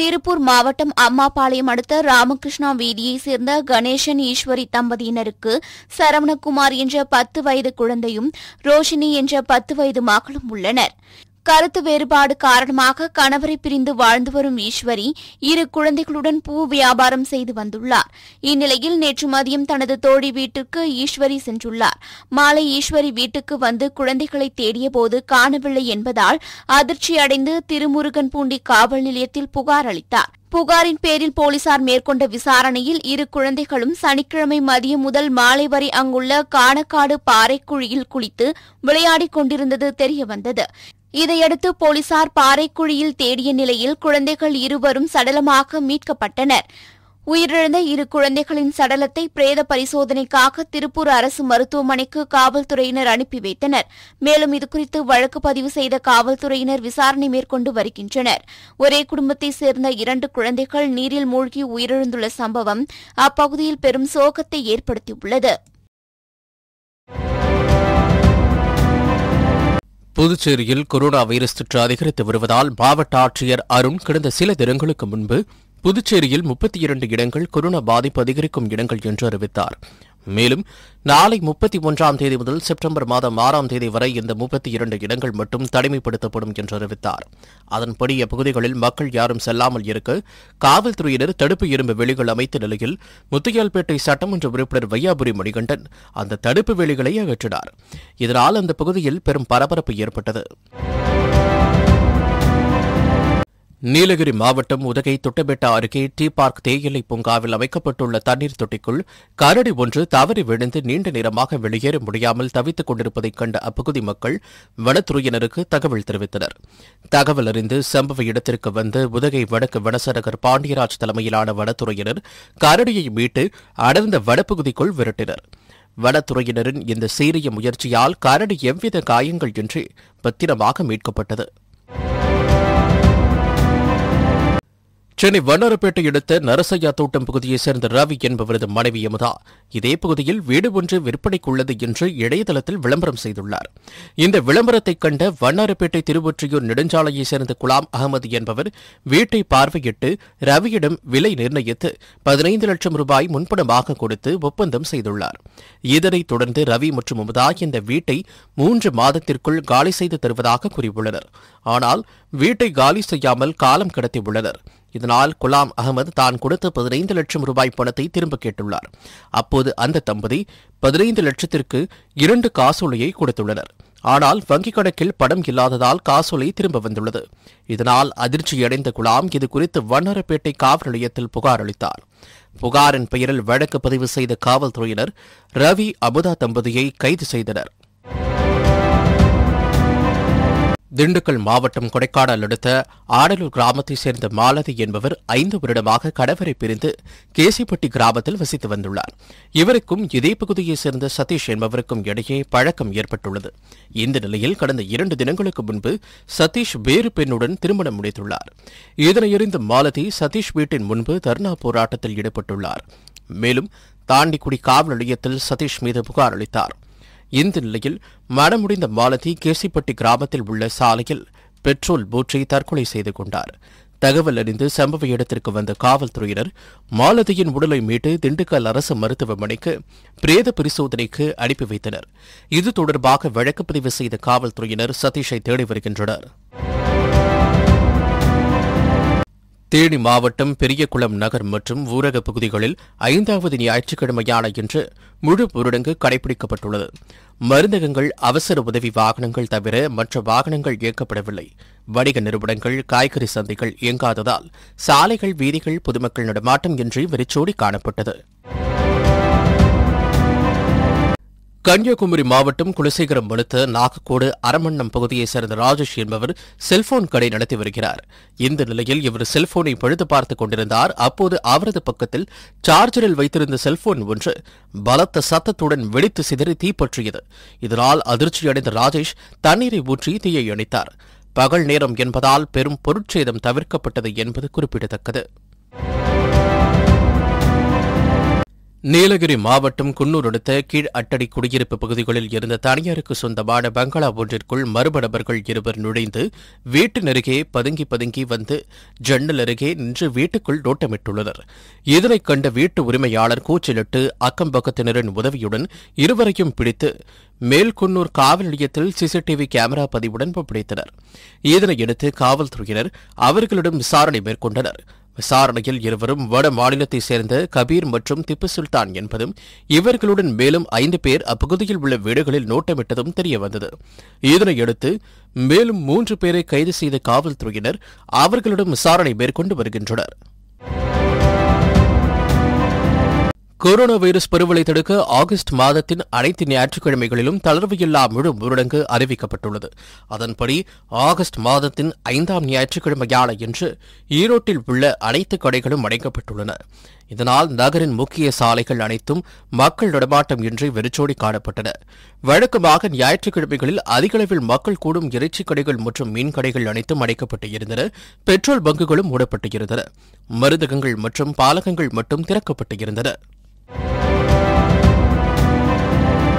திருப்பூர் மாவட்டம் அம்மாபாளையம் அடுத்த ராமகிருஷ்ணா வீதியைச் சேர்ந்த கணேசன் ஈஸ்வரி தம்பதியினருக்கு சரவணகுமார் என்ற பத்து வயது குழந்தையும் ரோஷினி என்ற பத்து வயது மகளும் உள்ளனர் கருத்து வேறுபாடு காரணமாக கணவரை பிரிந்து வாழ்ந்து வரும் ஈஸ்வரி இரு குழந்தைகளுடன் பூ வியாபாரம் செய்து வந்துள்ளார் இந்நிலையில் நேற்று மதியம் தனது தோழி வீட்டுக்கு ஈஸ்வரி சென்றுள்ளார் மாலை ஈஸ்வரி வீட்டுக்கு வந்து குழந்தைகளை தேடியபோது காணவில்லை என்பதால் அதிர்ச்சியடைந்து திருமுருகன் பூண்டி காவல் நிலையத்தில் புகார் அளித்தார் புகாரின் பேரில் போலீசார் மேற்கொண்ட விசாரணையில் இரு குழந்தைகளும் சனிக்கிழமை மதியம் முதல் மாலை வரை அங்குள்ள காணக்காடு பாறைக்குழியில் குளித்து விளையாடிக் கொண்டிருந்தது தெரியவந்தது இதையடுத்து போலீசார் பாறைக்குழியில் தேடிய நிலையில் குழந்தைகள் இருவரும் சடலமாக மீட்கப்பட்டனர் உயிரிழந்த இரு குழந்தைகளின் சடலத்தை பிரேத பரிசோதனைக்காக திருப்பூர் அரசு மருத்துவமனைக்கு காவல்துறையினர் அனுப்பி வைத்தனர் மேலும் இதுகுறித்து வழக்கு பதிவு செய்த காவல்துறையினர் விசாரணை மேற்கொண்டு வருகின்றனர் ஒரே குடும்பத்தைச் சேர்ந்த இரண்டு குழந்தைகள் நீரில் மூழ்கி உயிரிழந்துள்ள சம்பவம் அப்பகுதியில் பெரும் சோகத்தை ஏற்படுத்தியுள்ளது புதுச்சேரியில் கொரோனா வைரஸ் தொற்று அதிகரித்து வருவதால் மாவட்ட ஆட்சியர் அருண் கடந்த சில தினங்களுக்கு முன்பு புதுச்சேரியில் முப்பத்தி இரண்டு இடங்கள் கொரோனா பாதிப்பு அதிகரிக்கும் இடங்கள் என்று அறிவித்தார் மேலும் நாளை முப்பத்தி ஒன்றாம் தேதி முதல் செப்டம்பர் மாதம் ஆறாம் தேதி வரை இந்த முப்பத்தி இரண்டு இடங்கள் மட்டும் தனிமைப்படுத்தப்படும் என்று அறிவித்தார் அதன்படி அப்பகுதிகளில் மக்கள் யாரும் செல்லாமல் இருக்க காவல்துறையினர் தடுப்பு இரும்பு வெளிகள் அமைத்த நிலையில் முத்தியால்பேட்டை சட்டமன்ற உறுப்பினர் வையாபுரி மணிகண்டன் அந்த தடுப்பு வெளிகளை அகற்றினார் இதனால் அந்த பகுதியில் பெரும் பரபரப்பு ஏற்பட்டது நீலகிரி மாவட்டம் உதகை துட்டபெட்டா அருகே டி பார்க் தேயிலை பூங்காவில் அமைக்கப்பட்டுள்ள தண்ணீர் தொட்டிக்குள் கரடி ஒன்று தவறி விழுந்து நீண்ட நேரமாக வெளியேற முடியாமல் தவித்துக் கொண்டிருப்பதைக் கண்ட அப்பகுதி மக்கள் வனத்துறையினருக்கு தகவல் தெரிவித்தனர் தகவல் அறிந்து சம்பவ இடத்திற்கு வந்து உதகை வடக்கு வனசரகர் பாண்டியராஜ் தலைமையிலான வனத்துறையினர் கரடியை மீட்டு அடர்ந்த வனப்பகுதிக்குள் விரட்டினர் வனத்துறையினரின் இந்த சீரிய முயற்சியால் கரடி எவ்வித காயங்கள் இன்றி பத்திரமாக மீட்கப்பட்டது சென்னை வண்ணாரப்பேட்டை அடுத்த நரசையா தோட்டம் பகுதியைச் சேர்ந்த ரவி என்பவரது மனைவி யமுதா இதே பகுதியில் வீடு ஒன்று விற்பனைக்குள்ளது என்று இணையதளத்தில் விளம்பரம் செய்துள்ளார் இந்த விளம்பரத்தை கண்ட வண்ணாரப்பேட்டை திருவொற்றியூர் நெடுஞ்சாலையைச் சேர்ந்த குலாம் அகமது என்பவர் வீட்டை பார்வையிட்டு ரவியிடம் விலை நிர்ணயித்து பதினைந்து லட்சம் ரூபாய் முன்பணமாக கொடுத்து ஒப்பந்தம் செய்துள்ளார் இதனைத் தொடர்ந்து ரவி மற்றும் அமுதா இந்த வீட்டை மூன்று மாதத்திற்குள் காலி செய்து தருவதாக கூறியுள்ளனர் ஆனால் வீட்டை காலி செய்யாமல் காலம் கடத்தியுள்ளனா் இதனால் குலாம் அகமது தான் கொடுத்த பதினைந்து லட்சம் ரூபாய் பணத்தை திரும்ப கேட்டுள்ளார் அப்போது அந்த தம்பதி பதினைந்து லட்சத்திற்கு இரண்டு காசோலையை கொடுத்துள்ளனர் ஆனால் வங்கிக் கணக்கில் படம் இல்லாததால் காசோலை திரும்ப வந்துள்ளது இதனால் அதிர்ச்சியடைந்த குலாம் இது குறித்து காவல் நிலையத்தில் புகார் அளித்தார் புகாரின் பெயரில் வழக்கு பதிவு செய்த காவல்துறையினர் ரவி அமுதா தம்பதியை கைது செய்தனர் திண்டுக்கல் மாவட்டம் கொடைக்கானல் அடுத்த ஆடலூர் கிராமத்தைச் சேர்ந்த மாலதி என்பவர் ஐந்து வருடமாக கடவரை பிரிந்து கேசிப்பட்டி கிராமத்தில் வசித்து வந்துள்ளார் இவருக்கும் இதே பகுதியைச் சேர்ந்த சதீஷ் என்பவருக்கும் இடையே பழக்கம் ஏற்பட்டுள்ளது இந்த நிலையில் கடந்த இரண்டு தினங்களுக்கு முன்பு சதீஷ் வேறு பெண்ணுடன் திருமணம் முடித்துள்ளார் இதனையறிந்த மாலதி சதீஷ் வீட்டின் முன்பு தர்ணா போராட்டத்தில் ஈடுபட்டுள்ளார் மேலும் தாண்டிக்குடி காவல் நிலையத்தில் சதீஷ் மீது புகார் அளித்தாா் இந்த நிலையில் மனமுடிந்த மாலதி கேசிப்பட்டி கிராமத்தில் உள்ள சாலையில் பெட்ரோல் பூற்றி தற்கொலை செய்து கொண்டார் தகவல் அறிந்து சம்பவ இடத்திற்கு வந்த காவல்துறையினர் மாலதியின் உடலை மீட்டு திண்டுக்கல் அரசு மருத்துவமனைக்கு பிரேத பரிசோதனைக்கு அனுப்பி வைத்தனர் இது தொடர்பாக வழக்கு பதிவு செய்த காவல்துறையினர் சதீஷை தேடி வருகின்றனர் தேனி மாவட்டம் பெரியகுளம் நகர் மற்றும் ஊரக பகுதிகளில் ஐந்தாவது ஞாயிற்றுக்கிழமையான இன்று முழு ஊரடங்கு கடைபிடிக்கப்பட்டுள்ளது மருந்தகங்கள் அவசர உதவி வாகனங்கள் தவிர மற்ற வாகனங்கள் இயக்கப்படவில்லை வணிக நிறுவனங்கள் காய்கறி சந்தைகள் இயங்காததால் சாலைகள் வீதிகள் பொதுமக்கள் நடமாட்டம் இன்றி வெறிச்சோடி காணப்பட்டது கன்னியாகுமரி மாவட்டம் குலசேகரம் அடுத்த நாகக்கோடு அரமண்ணம் பகுதியைச் சேர்ந்த ராஜேஷ் என்பவர் செல்போன் கடை நடத்தி வருகிறார் இந்த நிலையில் இவர் செல்போனை பழுது பார்த்துக் கொண்டிருந்தார் அப்போது அவரது பக்கத்தில் சார்ஜரில் வைத்திருந்த செல்போன் ஒன்று பலத்த சத்தத்துடன் வெடித்து சிதறி தீப்பற்றியது இதனால் அதிர்ச்சியடைந்த ராஜேஷ் தண்ணீரை ஊற்றி தீயை அணைத்தார் பகல் நேரம் என்பதால் பெரும் பொருட்சேதம் தவிர்க்கப்பட்டது என்பது குறிப்பிடத்தக்கது நீலகிரி மாவட்டம் குன்னூர் அடுத்த கீழ் அட்டடி குடியிருப்பு பகுதிகளில் இருந்த தனியாருக்கு சொந்தமான பங்களா ஒன்றிற்குள் மறுபடபர்கள் இருவர் நுழைந்து வீட்டின் அருகே பதுங்கி பதுங்கி வந்து ஜன்னல் அருகே நின்று வீட்டுக்குள் நோட்டமிட்டுள்ளனர் இதனைக் கண்ட வீட்டு உரிமையாளர் கூச்சலிட்டு அக்கம்பக்கத்தினரின் உதவியுடன் இருவரையும் பிடித்து மேல்குன்னூர் காவல் நிலையத்தில் சிசிடிவி கேமரா பதிவுடன் ஒப்படைத்தனர் இதனையடுத்து காவல்துறையினர் அவர்களிடம் விசாரணை மேற்கொண்டனர் விசாரணையில் இருவரும் வட மாநிலத்தைச் சேர்ந்த கபீர் மற்றும் திப்பு சுல்தான் என்பதும் இவர்களுடன் மேலும் ஐந்து பேர் அப்பகுதியில் உள்ள வீடுகளில் நோட்டமிட்டதும் தெரியவந்தது இதனையடுத்து மேலும் மூன்று பேரை கைது செய்த காவல்துறையினர் அவர்களிடம் விசாரணை மேற்கொண்டு வருகின்றனர் கொரோனா வைரஸ் பரவலை தடுக்க ஆகஸ்ட் மாதத்தின் அனைத்து ஞாயிற்றுக்கிழமைகளிலும் இல்லா முழு ஊரடங்கு அறிவிக்கப்பட்டுள்ளது அதன்படி ஆகஸ்ட் மாதத்தின் ஐந்தாம் ஞாயிற்றுக்கிழமையான இன்று ஈரோட்டில் உள்ள அனைத்து கடைகளும் அடைக்கப்பட்டுள்ளன இதனால் நகரின் முக்கிய சாலைகள் அனைத்தும் மக்கள் நடமாட்டம் இன்றி வெறிச்சோடி காணப்பட்டன வழக்கமாக ஞாயிற்றுக்கிழமைகளில் அதிகளவில் மக்கள் கூடும் இறைச்சி கடைகள் மற்றும் மீன் கடைகள் அனைத்தும் அடைக்கப்பட்டு இருந்தன பெட்ரோல் பங்குகளும் மூடப்பட்டு இருந்தன மருந்தகங்கள் மற்றும் பாலகங்கள் மட்டும் திறக்கப்பட்டு இருந்தன